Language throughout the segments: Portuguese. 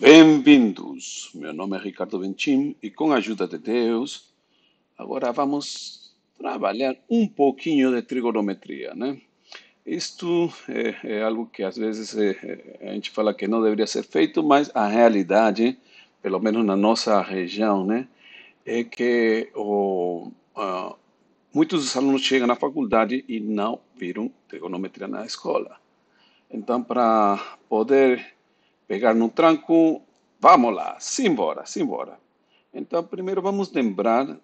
Bem-vindos! Meu nome é Ricardo Ventim e com a ajuda de Deus, agora vamos trabalhar um pouquinho de trigonometria, né? Isto é, é algo que às vezes é, é a gente fala que não deveria ser feito, mas a realidade, pelo menos na nossa região, né, é que o, uh, muitos dos alunos chegam na faculdade e não viram trigonometria na escola. Então, para poder pegar no tranco, vamos lá, simbora, simbora. Então, primeiro vamos lembrar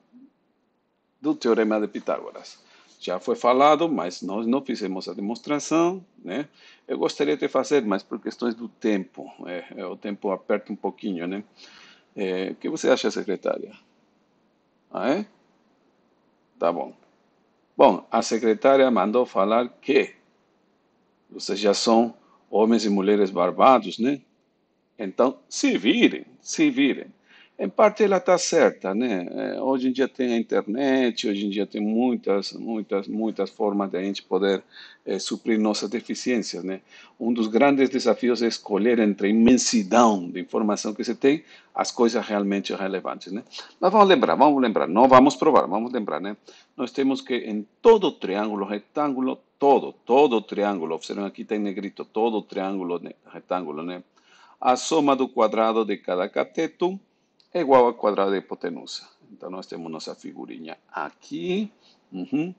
do Teorema de Pitágoras. Já foi falado, mas nós não fizemos a demonstração, né? Eu gostaria de fazer, mas por questões do tempo, é, é o tempo aperta um pouquinho, né? É, o que você acha, secretária? Ah, é? Tá bom. Bom, a secretária mandou falar que vocês já são homens e mulheres barbados, né? Então, se virem, se virem. Em parte ela está certa, né? É, hoje em dia tem a internet, hoje em dia tem muitas, muitas, muitas formas de a gente poder é, suprir nossas deficiências, né? Um dos grandes desafios é escolher entre a imensidão de informação que se tem as coisas realmente relevantes, né? Mas vamos lembrar, vamos lembrar, não vamos provar, vamos lembrar, né? Nós temos que em todo triângulo, retângulo, todo, todo triângulo, observem aqui tem negrito, todo triângulo, retângulo, né? a soma do quadrado de cada cateto é igual ao quadrado da hipotenusa. Então, nós temos nossa figurinha aqui. Uhum.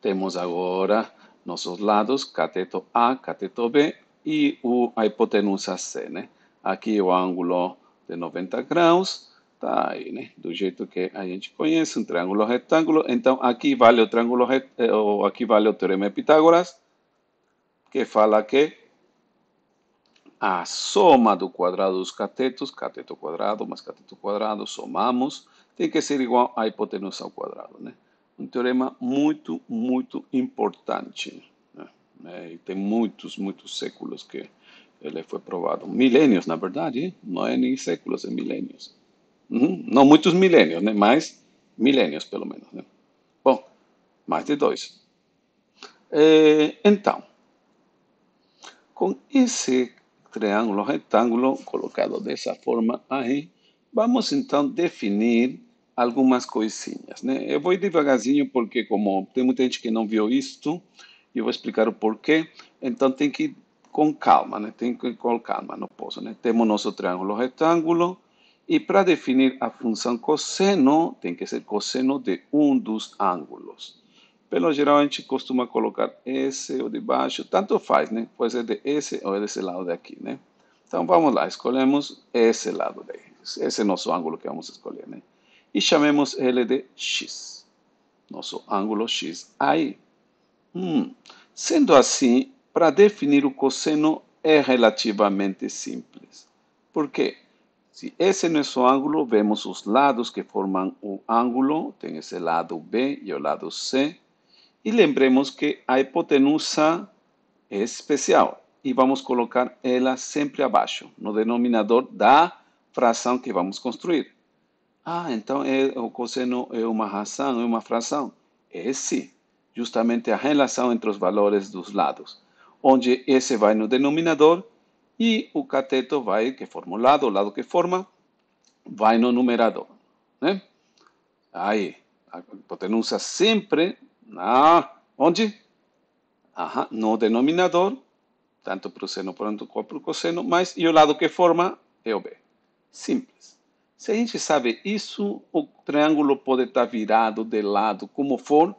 Temos agora nossos lados, cateto A, cateto B e o, a hipotenusa C, né? Aqui o ângulo de 90 graus, tá aí, né? Do jeito que a gente conhece, um triângulo retângulo. Então, aqui vale o triângulo, eh, aqui vale o teorema de Pitágoras, que fala que a soma do quadrado dos catetos, cateto quadrado mais cateto quadrado, somamos, tem que ser igual à hipotenusa ao quadrado. Né? Um teorema muito, muito importante. Né? E eh, tem muitos, muitos séculos que ele foi provado. Milênios, na verdade, hein? ¿eh? não é nem séculos, é milênios. Uhum. Não muitos milênios, né? mas milênios, pelo menos. Né? Bom, mais de dois. É, eh, então, com esse triângulo retângulo colocado dessa forma aí, vamos então definir algumas coisinhas. Né? Eu vou devagarzinho porque como tem muita gente que não viu isto, eu vou explicar o porquê, então tem que ir com calma, né? tem que ir com calma no pouso. Né? Temos nosso triângulo retângulo, e para definir a função cosseno, tem que ser cosseno de um dos ângulos. Pelo geral, a gente costuma colocar esse ou de baixo, tanto faz, né? Pode ser de esse ou desse lado daqui, né? Então, vamos lá, escolhemos esse lado daí. Esse é nosso ângulo que vamos escolher, né? E chamemos ele de X. Nosso ângulo X aí. Hum. Sendo assim, para definir o cosseno é relativamente simples. Por quê? Se esse é nosso ângulo, vemos os lados que formam o ângulo. Tem esse lado B e o lado C. E lembremos que a hipotenusa é especial e vamos colocar ela sempre abaixo, no denominador da fração que vamos construir. Ah, então é, o cosseno é uma razão, é uma fração? É sim, justamente a relação entre os valores dos lados, onde esse vai no denominador e o cateto vai, que forma o lado, o lado que forma, vai no numerador. Né? Aí, a hipotenusa sempre ah, onde? Aham, no denominador, tanto para o seno quanto para o cosseno, mas e o lado que forma é o B. Simples. Se a gente sabe isso, o triângulo pode estar virado de lado, como for,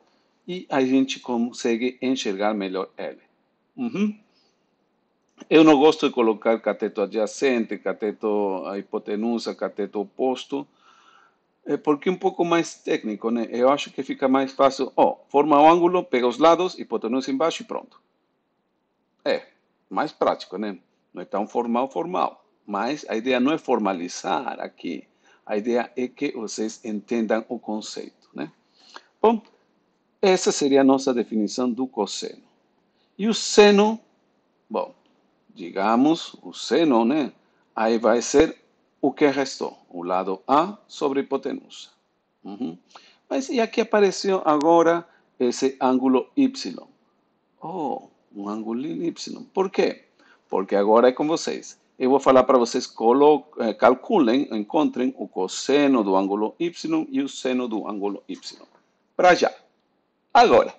e a gente consegue enxergar melhor ele. Uhum. Eu não gosto de colocar cateto adjacente, cateto hipotenusa, cateto oposto, eh, porque um pouco mais técnico, né? Eu eh, acho que fica mais fácil. Ó, oh, forma o ângulo, pega os lados, hipotenusa embaixo e pronto. É, mais prático, né? Não é tão formal, formal. Mas a ideia não é formalizar aqui. A ideia é que vocês entendam o conceito, né? Bom, essa seria a nossa definição do cosseno. E o seno, bom, digamos, o seno, né? Aí vai ser o que restou, o lado A sobre hipotenusa. Uhum. Mas e aqui apareceu agora esse ângulo Y? Oh, um ângulo Y. Por quê? Porque agora é com vocês. Eu vou falar para vocês, é, calculem, encontrem o cosseno do ângulo Y e o seno do ângulo Y. Para já. Agora.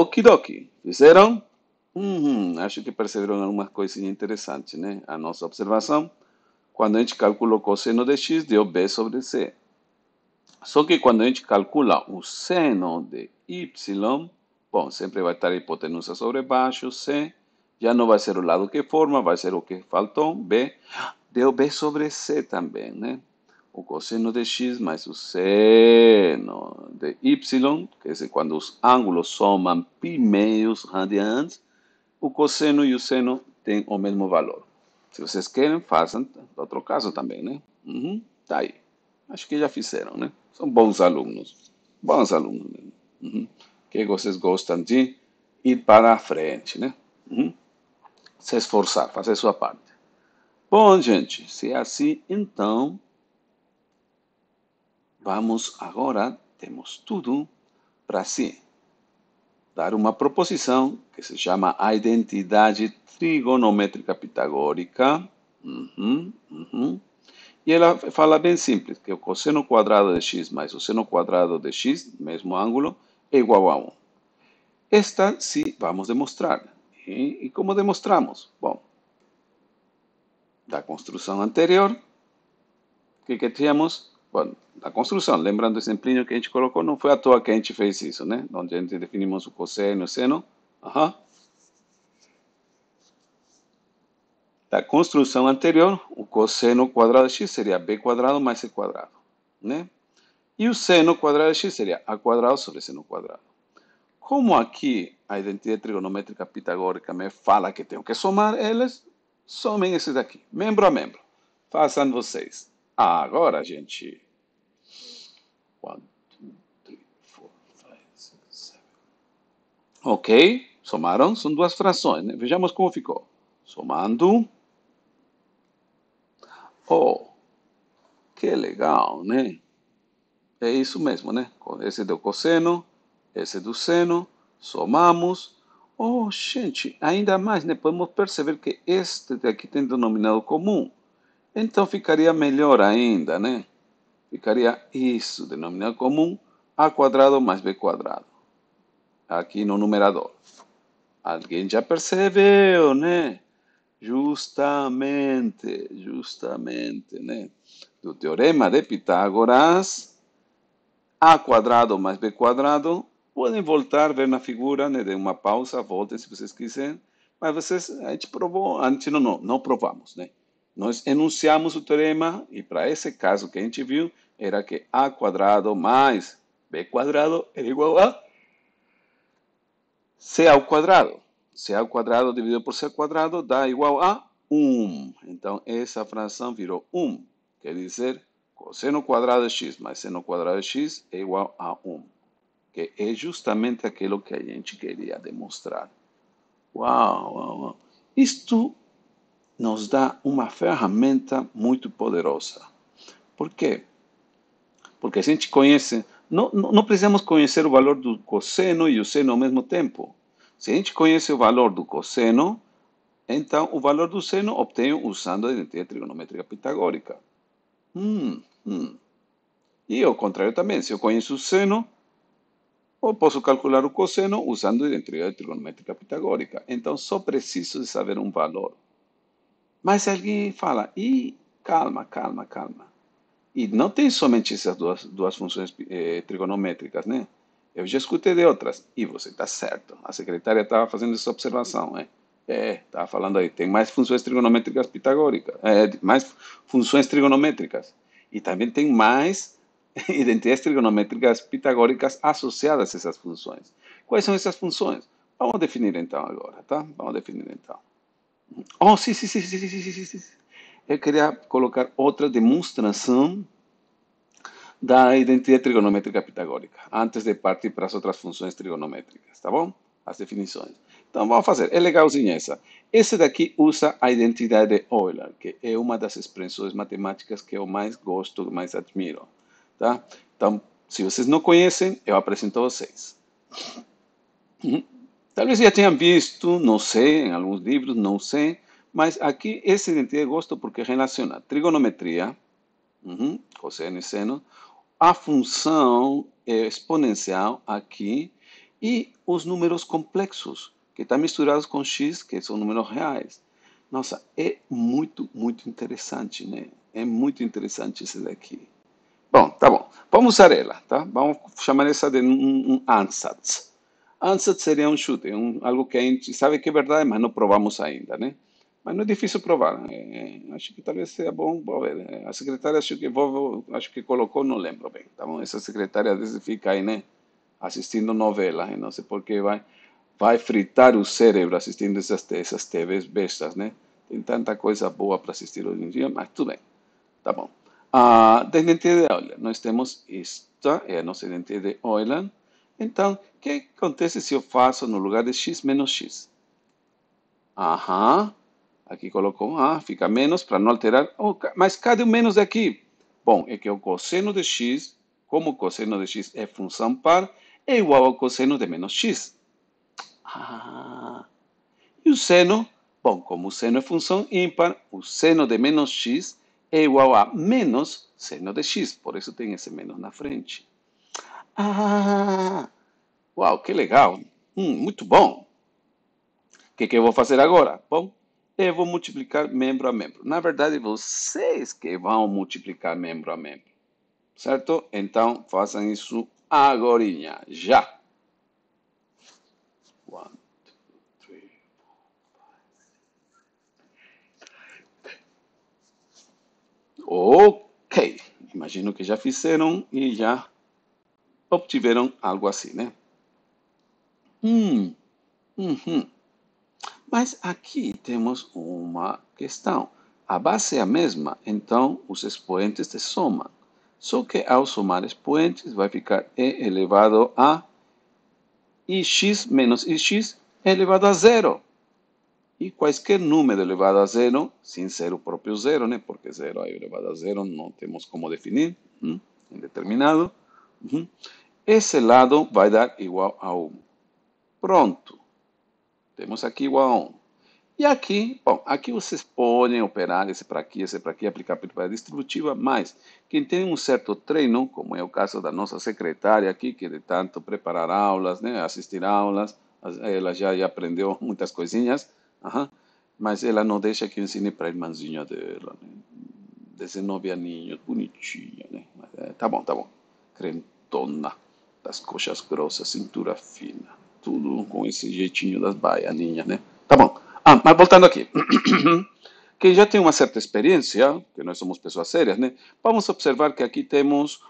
Okidoki. Fizeram? Uhum, acho que perceberam algumas coisinhas interessantes, né? A nossa observação, quando a gente calculou cosseno de x, deu b sobre c. Só que quando a gente calcula o seno de y, bom, sempre vai estar a hipotenusa sobre baixo, c, já não vai ser o lado que forma, vai ser o que faltou, b, deu b sobre c também, né? O cosseno de x mais o seno de y, quer dizer, quando os ângulos somam pi meios radianos, o cosseno e o seno têm o mesmo valor. Se vocês querem, façam outro caso também, né? Uhum, tá aí. Acho que já fizeram, né? São bons alunos. Bons alunos mesmo. Uhum. Que vocês gostam de ir para a frente, né? Uhum. Se esforçar, fazer sua parte. Bom, gente, se é assim, então vamos agora, temos tudo para si dar uma proposição que se chama a identidade trigonométrica pitagórica. Uhum, uhum. E ela fala bem simples, que o cosseno quadrado de x mais o seno quadrado de x, mesmo ângulo, é igual a 1. Esta sim vamos demonstrar. E, e como demonstramos? Bom, da construção anterior, o que, que tínhamos? Bom, da construção. Lembrando esse emplinho que a gente colocou, não foi à toa que a gente fez isso, né? Onde a gente definimos o cosseno e o seno. Uhum. Da construção anterior, o cosseno quadrado de x seria b quadrado mais c quadrado, né? E o seno quadrado de x seria a quadrado sobre seno quadrado. Como aqui a identidade trigonométrica pitagórica me fala que tenho que somar eles, somem esses daqui, membro a membro. Façam vocês. Agora, gente... One, two, three, four, five, six, seven. Ok? Somaram? São duas frações. Né? Vejamos como ficou. Somando. Oh, que legal, né? É isso mesmo, né? Esse do cosseno, esse do seno, somamos. Oh, gente, ainda mais, né? Podemos perceber que este daqui tem denominador comum. Então ficaria melhor ainda, né? ficaria isso, denominador comum, a quadrado mais b quadrado. Aqui no numerador. Alguém já percebeu, né? Justamente, justamente, né? Do teorema de Pitágoras, a quadrado mais b quadrado, podem voltar, ver na figura, né? Dê uma pausa, voltem se vocês quiserem. Mas vocês, a gente provou, antes não, não, não provamos, né? Nós enunciamos o teorema e para esse caso que a gente viu era que a quadrado mais b quadrado era é igual a c ao quadrado. c ao quadrado dividido por c ao quadrado dá igual a 1. Então essa fração virou 1, quer dizer cosseno quadrado de é x mais seno quadrado de é x é igual a 1, que é justamente aquilo que a gente queria demonstrar. Uau, uau, uau. Isto nos dá uma ferramenta muito poderosa. Por quê? Porque a gente conhece, não, não precisamos conhecer o valor do cosseno e o seno ao mesmo tempo. Se a gente conhece o valor do cosseno, então o valor do seno obtenho usando a identidade trigonométrica pitagórica. Hum, hum. E ao contrário também, se eu conheço o seno, eu posso calcular o cosseno usando a identidade trigonométrica pitagórica. Então, só preciso de saber um valor. Mas alguém fala, e calma, calma, calma. E não tem somente essas duas, duas funções eh, trigonométricas, né? Eu já escutei de outras. E você está certo. A secretária estava fazendo essa observação, né? É, estava falando aí. Tem mais funções trigonométricas pitagóricas. É, mais funções trigonométricas. E também tem mais identidades trigonométricas pitagóricas associadas a essas funções. Quais são essas funções? Vamos definir então agora, tá? Vamos definir então. Oh, sim, sim, sim, sim, sim, sim. Eu queria colocar outra demonstração da identidade trigonométrica pitagórica, antes de partir para as outras funções trigonométricas, tá bom? As definições. Então, vamos fazer. É legalzinha essa. Esse daqui usa a identidade de Euler, que é uma das expressões matemáticas que eu mais gosto, mais admiro, tá? Então, se vocês não conhecem, eu apresento a vocês. Uhum. Talvez já tenham visto, não sei, em alguns livros, não sei, mas aqui esse identidade gosto porque relaciona trigonometria, uhum, cosseno e seno, a função exponencial aqui e os números complexos, que estão misturados com x, que são números reais. Nossa, é muito, muito interessante, né? É muito interessante isso daqui. Bom, tá bom. Vamos usar ela, tá? Vamos chamar essa de um, um ansatz. Ansat seria um chute, um, algo que a gente sabe que é verdade, mas não provamos ainda, né? Mas não é difícil provar. É, eh, acho que talvez seja bom, vou ver. A secretária acho que vou, acho que colocou, não lembro bem. Tá bom? Essa secretária às vezes fica aí, né? Assistindo novela, não sei por que vai, vai fritar o cérebro assistindo essas, essas TVs bestas, né? Tem tanta coisa boa para assistir hoje em dia, mas tudo bem. Tá bom. A ah, da identidade de Euler, nós temos esta, é eh, a nossa identidade de Euler. Então, o que acontece se eu faço no lugar de x menos x? Aham, aqui colocou um A, fica menos para não alterar. Oh, mas cadê o menos daqui? Bom, é que o cosseno de x, como o cosseno de x é função par, é igual ao cosseno de menos x. Ah, e o seno? Bom, como o seno é função ímpar, o seno de menos x é igual a menos seno de x. Por isso tem esse menos na frente. Ah! Uau, que legal! Hum, muito bom! O que, que eu vou fazer agora? Bom, eu vou multiplicar membro a membro. Na verdade, vocês que vão multiplicar membro a membro, certo? Então, façam isso agora, já! ok, imagino que já fizeram e já obtiveram algo assim, né? Hum, uhum. Mas aqui temos uma questão. A base é a mesma, então os expoentes se somam. Só que ao somar expoentes vai ficar e elevado a ix menos ix elevado a zero. E qualquer número elevado a zero, sem ser o próprio zero, né? porque zero aí elevado a zero, não temos como definir, hum, indeterminado. Hum. Esse lado vai dar igual a 1. Pronto. Temos aqui igual a 1. E aqui, bom, aqui vocês podem operar esse para aqui, esse para aqui, aplicar propriedade distributiva, mas quem tem um certo treino, como é o caso da nossa secretária aqui, que de tanto preparar aulas, né, assistir aulas, ela já, aprendeu muitas coisinhas, mas ela não deixa que eu ensine para a irmãzinha dela, né? 19 aninhos, bonitinha, né? É, tá bom, tá bom. Crentona, das coxas grossas, cintura fina tudo com esse jeitinho das baianinhas, né? Tá bom. Ah, mas voltando aqui. Quem já tem uma certa experiência, que nós somos pessoas sérias, né? Vamos observar que aqui temos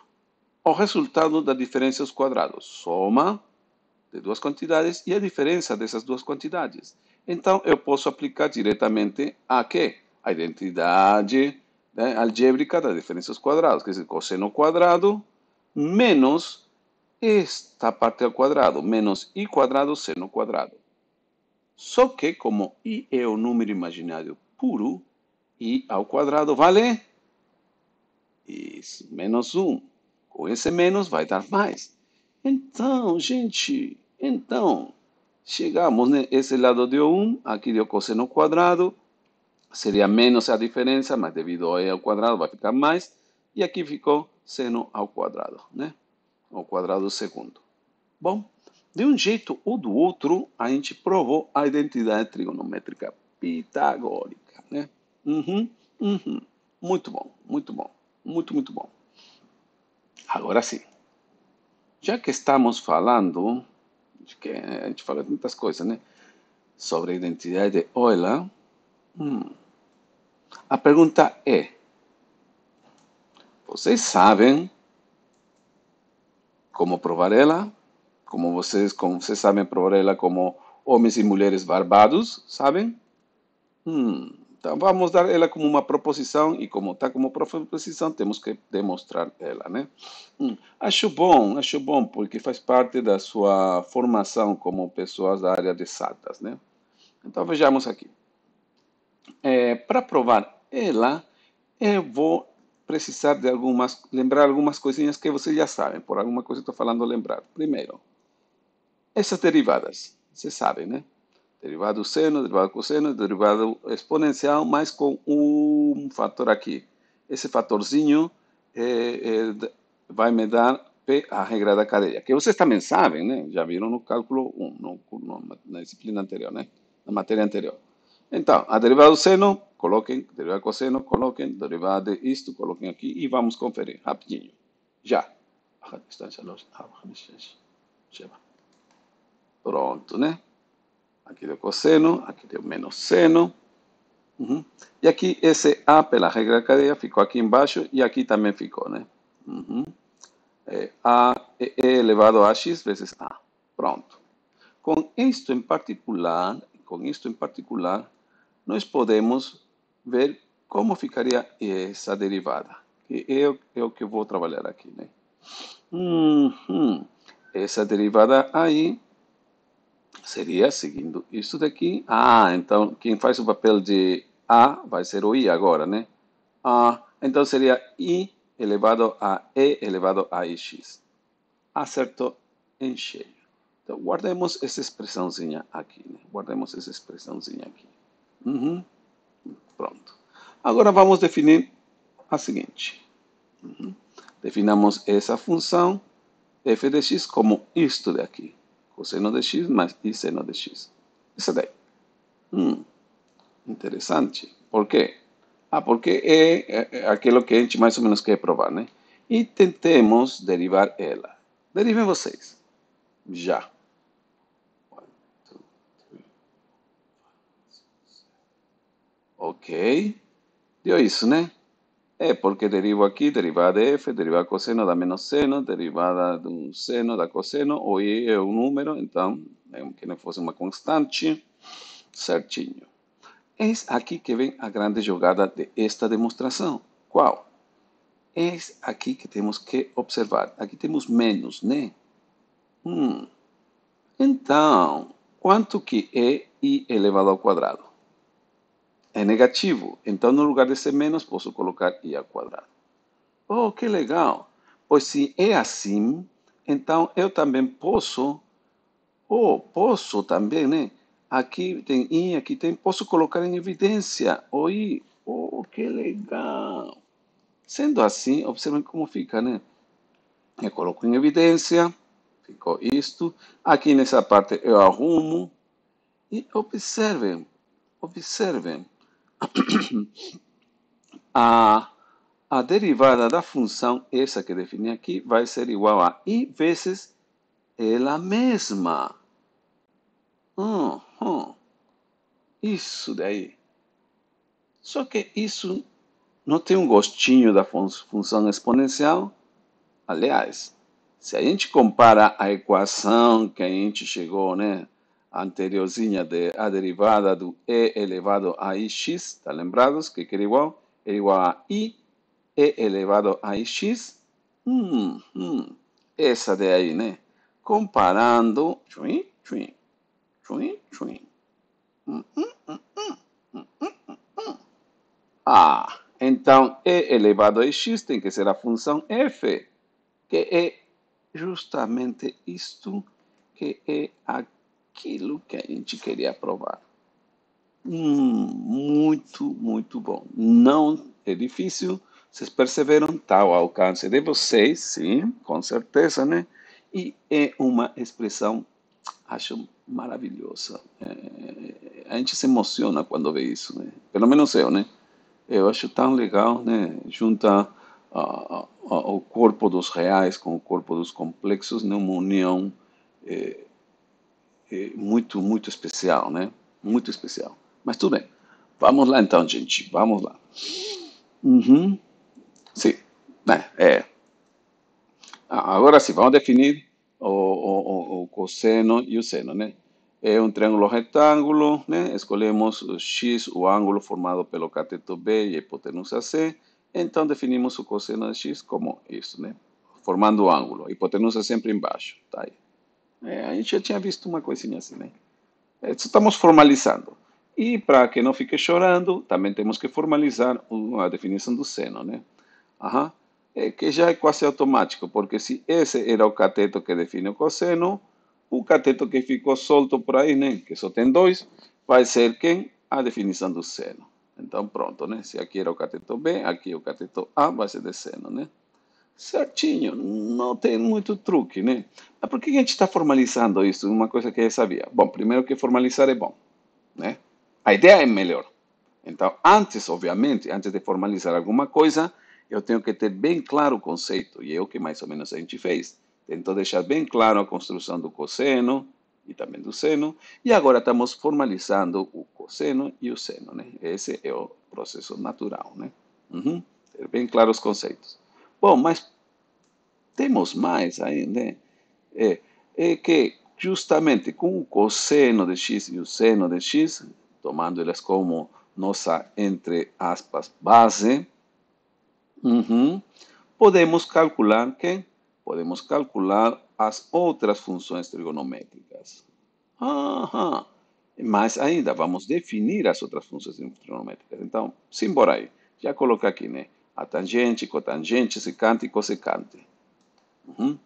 o resultado das diferenças quadradas. quadrados. Soma de duas quantidades e a diferença dessas duas quantidades. Então, eu posso aplicar diretamente a quê? A identidade né, algébrica das diferenças quadradas, que quer dizer, cosseno quadrado menos esta parte ao quadrado menos i quadrado seno quadrado. Só que, como i é o número imaginário puro, i ao quadrado vale isso, menos 1. Com esse menos vai dar mais. Então, gente, então, chegamos nesse lado deu 1, aqui deu cosseno quadrado, seria menos a diferença, mas devido a e ao quadrado vai ficar mais, e aqui ficou seno ao quadrado, né? ao quadrado segundo. Bom, de um jeito ou do outro, a gente provou a identidade trigonométrica pitagórica, né? Uhum, uhum. Muito bom, muito bom, muito, muito bom. Agora sim, já que estamos falando, que a gente fala muitas coisas, né? Sobre a identidade de Euler, hum, a pergunta é: vocês sabem como ela, como vocês, como vocês sabem, provar ela, como homens e mulheres barbados, sabem? Hum, então vamos dar ela como uma proposição e como está como proposição temos que demonstrar ela, né? Hum, acho bom, acho bom porque faz parte da sua formação como pessoas da área de satas, né? Então vejamos aqui. É, Para provar ela, eu vou precisar de algumas, lembrar algumas coisinhas que vocês já sabem, por alguma coisa estou falando lembrar. Primeiro, essas derivadas, vocês sabem, né? Derivado seno, derivado cosseno, derivado exponencial, mas com um fator aqui. Esse fatorzinho é, é, vai me dar P, a regra da cadeia, que vocês também sabem, né? Já viram no cálculo 1, no, no, na disciplina anterior, né? Na matéria anterior. Entonces, a derivada do seno, coloquen, derivada do coseno, coloquen, derivada de esto, coloquen aquí, y e vamos a conferir rapidinho. Já. Ah, Pronto, né? Aquí deu coseno, aquí deu menos seno. Y e aquí ese A pela regra da cadeia ficou aqui embaixo y e aquí también ficou, né? a e elevado a x vezes A. Pronto. Com esto en em particular, con esto en em particular, nós podemos ver como ficaria eh, essa derivada. Que é, é o que eu vou trabalhar aqui. Né? Uhum. Essa derivada aí seria seguindo isso daqui. Ah, então quem faz o papel de A vai ser o I agora, né? Ah, então seria I elevado a E elevado a IX. Acertou em cheio. Então guardemos essa expressãozinha aqui, né? Guardemos essa expressãozinha aqui. Uhum. Pronto. Agora vamos definir a seguinte. Uhum. Definamos essa função f de x como isto daqui. Cosseno de x mais seno é de x. Isso daí. Hum. Interessante. Por quê? Ah, porque é, é, é aquilo que a gente mais ou menos quer provar, né? E tentemos derivar ela. Derivem vocês. Já. Ok. Deu isso, né? É, porque derivo aqui, derivada de f, derivada cosseno dá menos seno, derivada de um seno dá cosseno, ou i é um número, então é que não fosse uma constante, certinho. É aqui que vem a grande jogada desta de demonstração. Qual? É aqui que temos que observar. Aqui temos menos, né? Hum. Então, quanto que é i elevado ao quadrado? é negativo. Então, no lugar de ser menos, posso colocar i ao quadrado. Oh, que legal! Pois se é assim, então eu também posso, ou oh, posso também, né? Aqui tem i, aqui tem, posso colocar em evidência o oh, i. Oh, que legal! Sendo assim, observem como fica, né? Eu ¿eh? coloco em evidência, ficou isto. Aqui nessa parte eu arrumo. E observem, observem. a, a derivada da função, essa que defini aqui, vai ser igual a i vezes ela mesma. Uhum. Isso daí. Só que isso não tem um gostinho da fun função exponencial? Aliás, se a gente compara a equação que a gente chegou, né? anteriorzinha de a derivada do e elevado a ix, tá lembrados? Que que era igual? Era é igual a i e elevado a ix. Hum, hum, essa de aí, né? Comparando... Tchuim, tchuim, tchuim, tchuim. Hum, hum, hum, ah, então e elevado a x tem que ser a função f, que é justamente isto que é aqui aquilo que a gente queria aprovar. Hum, muito, muito bom. Não é difícil, vocês perceberam, está ao alcance de vocês, sim, com certeza, né? E é uma expressão, acho, maravilhosa. É, a gente se emociona quando vê isso, né? Pelo menos eu, né? Eu acho tão legal, né? Junta ah, ah, ah, o corpo dos reais com o corpo dos complexos numa união é, é muito, muito especial, né? Muito especial. Mas tudo bem. Vamos lá então, gente. Vamos lá. Uhum. Sim. Né? É. é. Agora sim, vamos definir o, o, o, o cosseno e o seno, né? É um triângulo retângulo, né? Escolhemos o x, o ângulo formado pelo cateto B e a hipotenusa C. Então definimos o cosseno de x como isso, né? Formando o ângulo. A hipotenusa sempre embaixo, tá aí. É, a gente já tinha visto uma coisinha assim, né? É, estamos formalizando. E para que não fique chorando, também temos que formalizar a definição do seno, né? Aham. É, que já é quase automático, porque se esse era o cateto que define o cosseno, o cateto que ficou solto por aí, né, que só tem dois, vai ser quem? A definição do seno. Então pronto, né? Se aqui era o cateto B, aqui o cateto A vai ser de seno, né? certinho, não tem muito truque, né? Mas por que a gente está formalizando isso? Uma coisa que eu sabia. Bom, primeiro que formalizar é bom, né? A ideia é melhor. Então, antes, obviamente, antes de formalizar alguma coisa, eu tenho que ter bem claro o conceito, e é o que mais ou menos a gente fez. Tentou deixar bem claro a construção do cosseno e também do seno, e agora estamos formalizando o cosseno e o seno, né? Esse é o processo natural, né? Uhum. Ter bem claro os conceitos. Bom, mas temos mais ainda. É, é que justamente com o cosseno de x e o seno de x, tomando elas como nossa, entre aspas, base, uhum, podemos calcular que podemos calcular as outras funções trigonométricas. Aham. Mas ainda vamos definir as outras funções trigonométricas. Então, simbora aí. Já coloca aqui, né? a tangente, cotangente, secante e cosecante Uhum.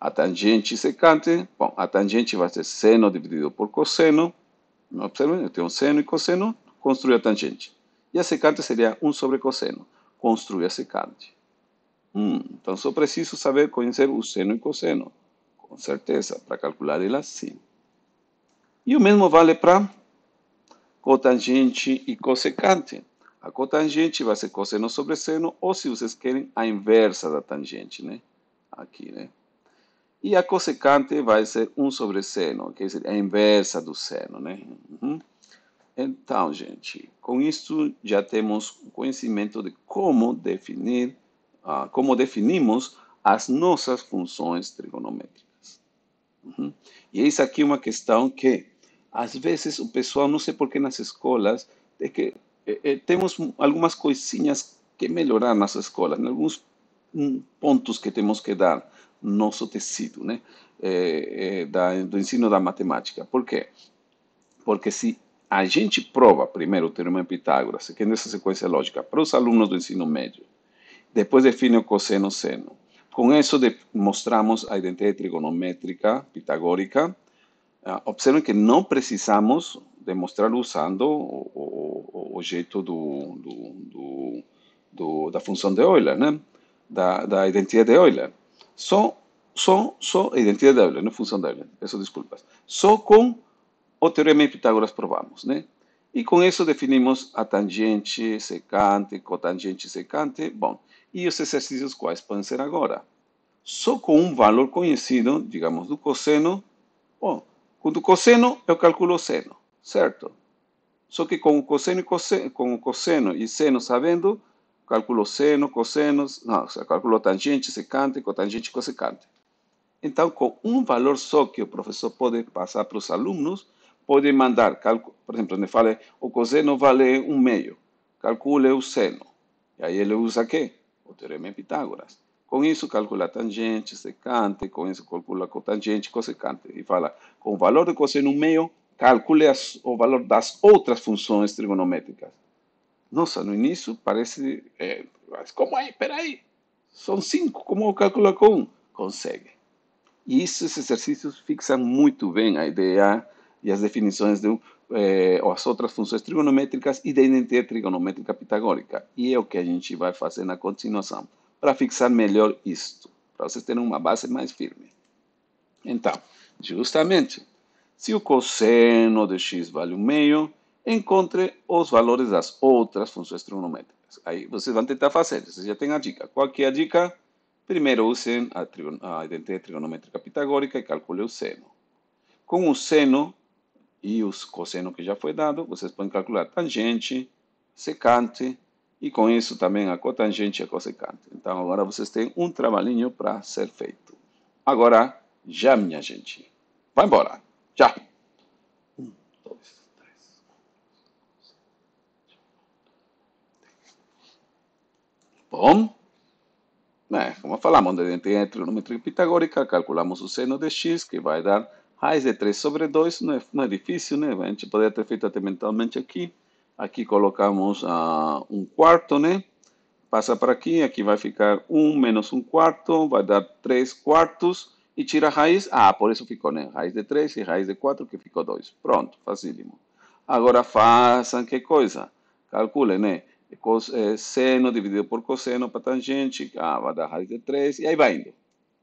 A tangente secante, bom, a tangente vai ser seno dividido por cosseno. Observem, eu tenho seno e cosseno, construí a tangente. E a secante seria 1 sobre cosseno, construí a secante. Hum, então só preciso saber conhecer o seno e cosseno, com certeza, para calcular ele sim. E o mesmo vale para cotangente e cosecante a cotangente vai ser cosseno sobre seno, ou se vocês querem, a inversa da tangente, né? Aqui, né? E a cosecante vai ser 1 sobre seno, que é a inversa do seno, né? Uhum. Então, gente, com isso já temos conhecimento de como definir, ah, como definimos as nossas funções trigonométricas. Uhum. E isso aqui é uma questão que, às vezes, o pessoal, não sei por que nas escolas, é que é, eh, eh, temos algumas coisinhas que melhorar nas escolas, em né? alguns hum, pontos que temos que dar nosso tecido, né? Eh, da, do ensino da matemática. Por quê? Porque se a gente prova primeiro o teorema de Pitágoras, que é nessa sequência lógica, para os alunos do ensino médio, depois define o cosseno seno. Com isso mostramos a identidade trigonométrica pitagórica. Ah, observem que não precisamos demonstrar usando o, o, o jeito do, do, do, do, da função de Euler, né? da, da identidade de Euler. Só, só, só identidade de Euler, não função de Euler, peço desculpas. Só com o teorema de Pitágoras provamos, né? E com isso definimos a tangente secante, cotangente secante, bom, e os exercícios quais podem ser agora. Só com um valor conhecido, digamos, do cosseno, bom, com o cosseno eu calculo o seno certo? Só que com o cosseno e cosseno, com o cosseno e seno sabendo, calculo seno, cosseno, não, calculo tangente, secante, cotangente, cosecante. Então, com um valor só que o professor pode passar para os alunos, pode mandar, por exemplo, ele fala, o cosseno vale um meio, calcule o seno. E aí ele usa o quê? O teorema de Pitágoras. Com isso, calcula tangente, secante, com isso, calcula cotangente, cosecante. E fala, com o valor de cosseno um meio, calcule as, o valor das outras funções trigonométricas. Nossa, no início parece. É, mas como é? Peraí. São cinco, como eu calculo é com um? Consegue. E esses exercícios fixam muito bem a ideia e as definições de é, ou as outras funções trigonométricas e da identidade trigonométrica pitagórica. E é o que a gente vai fazer na continuação, para fixar melhor isto, para vocês terem uma base mais firme. Então, justamente, se o cosseno de x vale um meio, encontre os valores das outras funções trigonométricas. Aí vocês vão tentar fazer, vocês já têm a dica. Qual é a dica? Primeiro usem a, a identidade trigonométrica pitagórica e calcule o seno. Com o seno e o cosseno que já foi dado, vocês podem calcular tangente, secante e com isso também a cotangente e a cosecante. Então agora vocês têm um trabalhinho para ser feito. Agora, já minha gente, vai embora! Já. Um, dois, três. Bom. Né, como falamos, de identidade trigonométrica pitagórica, calculamos o seno de x, que vai dar raiz de 3 sobre 2. Não é, não é difícil, né? A gente poderia ter feito até mentalmente aqui. Aqui colocamos uh, um quarto, né? Passa para aqui, aqui vai ficar 1 menos 1 quarto, vai dar 3 quartos e tira a raiz. Ah, por isso ficou né? raiz de 3 e raiz de 4, que ficou 2. Pronto, facílimo. Agora façam que coisa? Calculem, né? Eh, cos, eh, seno dividido por cosseno para tangente. Ah, vai dar raiz de 3 e aí vai indo.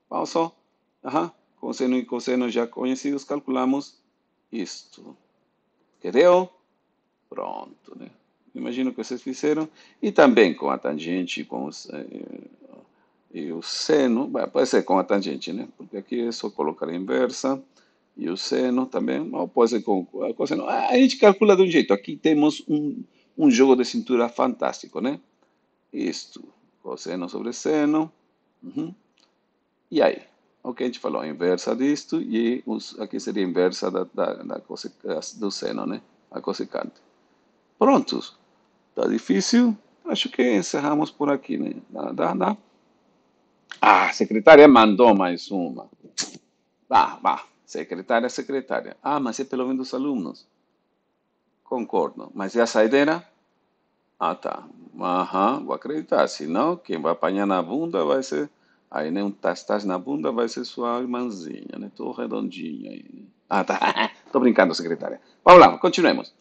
Vamos só. Oh, Aham. Cosseno e cosseno já conhecidos, calculamos isto. Entendeu? Pronto, né? Imagino que vocês fizeram. E também com a tangente, com os, eh, e o seno, vai ser com a tangente, né? Porque aqui é só colocar a inversa e o seno também, ou pode ser com a é cosseno. Ah, a gente calcula de um jeito. Aqui temos um, um jogo de cintura fantástico, né? Isto, cosseno sobre seno. Uhum. E aí? O que a gente falou? A inversa disto e os, aqui seria a inversa da, da, da do seno, né? A cosecante. Prontos. Tá difícil? Acho que encerramos por aqui, né? Dá, dá, dá. Ah, a secretária mandou mais uma. Vá, vá. Secretária, secretária. Ah, mas é pelo bem dos alunos. Concordo. Mas é a saideira? Ah, tá. Aham, vou acreditar. Senão, quem vai apanhar na bunda vai ser. Aí, nem Um tastaz na bunda vai ser sua irmãzinha, né? Tô redondinho aí, né? Ah, tá. Tô brincando, secretária. Vamos lá, continuemos.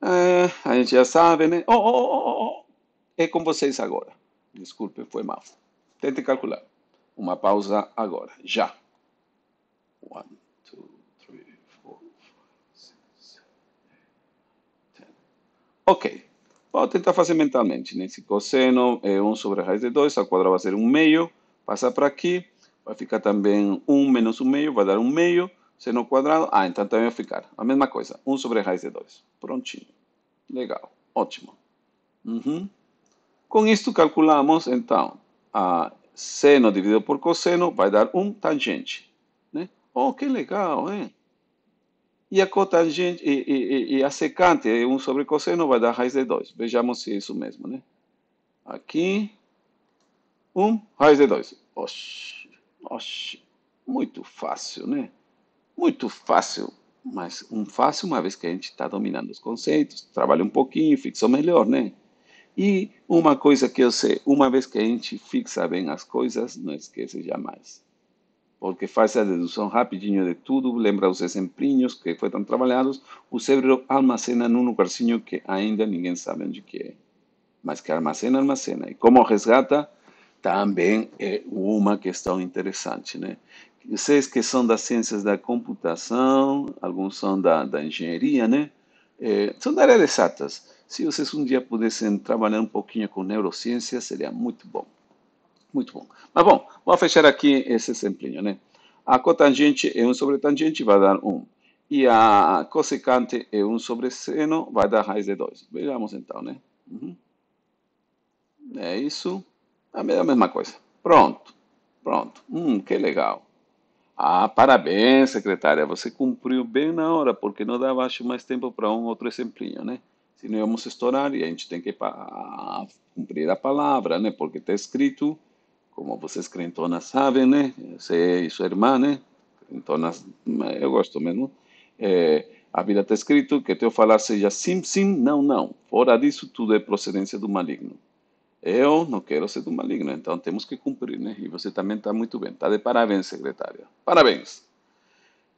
É, a gente já sabe, né? Oh, oh, oh, oh, oh. É com vocês agora. Desculpe, foi mal. Tente calcular. Uma pausa agora. Já. One, two, three, four, five, six, seven, eight, ten. Ok. Vamos tentar fazer mentalmente. Nesse cosseno é 1 sobre a raiz de 2, ao quadrado vai ser 1 meio. Passa para aqui. Vai ficar também 1 menos 1 meio, vai dar 1 meio. Seno quadrado. Ah, então também vai ficar a mesma coisa. 1 sobre a raiz de 2. Prontinho. Legal. Ótimo. Uhum. Com isto calculamos, então, a seno dividido por cosseno vai dar 1 um tangente. Né? Oh, que legal, hein? E a cotangente e, e, e a secante, 1 um sobre cosseno, vai dar raiz de 2. Vejamos se é isso mesmo, né? Aqui, 1 um, raiz de 2. Oxi, oxi, muito fácil, né? Muito fácil, mas um fácil uma vez que a gente está dominando os conceitos, trabalha um pouquinho, fixa melhor, né? E uma coisa que eu sei, uma vez que a gente fixa bem as coisas, não esquece jamais. Porque faz a dedução rapidinho de tudo, lembra os exemplinhos que foram trabalhados, o cérebro armazena num lugarzinho que ainda ninguém sabe onde que é. Mas que armazena, armazena. E como resgata, também é uma questão interessante, né? Vocês que são das ciências da computação, alguns são da, da engenharia, né? É, são da área exatas se vocês um dia pudessem trabalhar um pouquinho com neurociência, seria muito bom. Muito bom. Mas bom, vou fechar aqui esse exemplinho, né? A cotangente é 1 sobre tangente, vai dar 1. E a cosecante é 1 sobre seno, vai dar raiz de 2. Vejamos então, né? Uhum. É isso. É a mesma coisa. Pronto. Pronto. Hum, que legal. Ah, parabéns, secretária. Você cumpriu bem na hora, porque não dava, acho, mais tempo para um outro exemplinho, né? se não vamos estourar e a gente tem que cumprir a palavra, né? Porque está escrito, como vocês crentonas sabem, né? Você e sua irmã, né? Crentonas, eh, eu gosto mesmo. É, a Bíblia está escrito que teu falar seja sim, sim, não, não. Fora disso, tudo é procedência do maligno. Eu não quero ser do maligno, então temos que cumprir, né? E você também está muito bem. Está de parabéns, secretária. Parabéns.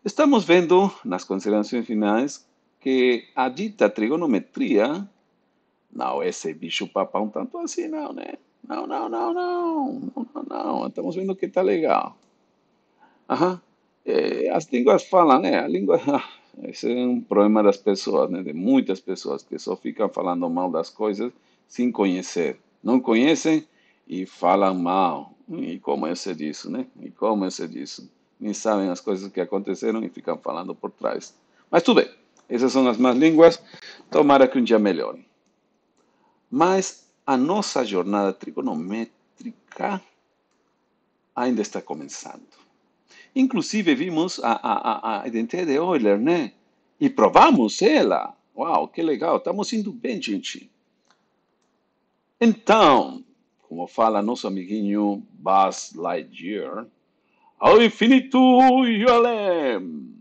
Estamos vendo nas considerações finais que a dita trigonometria não é esse bicho papão tanto assim, não, né? Não, não, não, não, não, não, não. Estamos vendo que está legal. Aham. É, as línguas falam, né? A língua. Esse é um problema das pessoas, né? De muitas pessoas que só ficam falando mal das coisas sem conhecer. Não conhecem e falam mal. Hum, e como eu é sei disso, né? E como eu é sei disso? Nem sabem as coisas que aconteceram e ficam falando por trás. Mas tudo bem. Essas são as más línguas. Tomara que um dia melhore. Mas a nossa jornada trigonométrica ainda está começando. Inclusive, vimos a, a, a, a identidade de Euler, né? E provamos ela. Uau, que legal. Estamos indo bem, gente. Então, como fala nosso amiguinho Buzz Lightyear, ao infinito e além.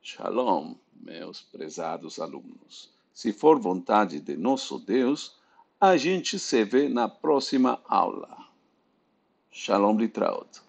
Shalom meus prezados alunos. Se for vontade de nosso Deus, a gente se vê na próxima aula. Shalom Litraud.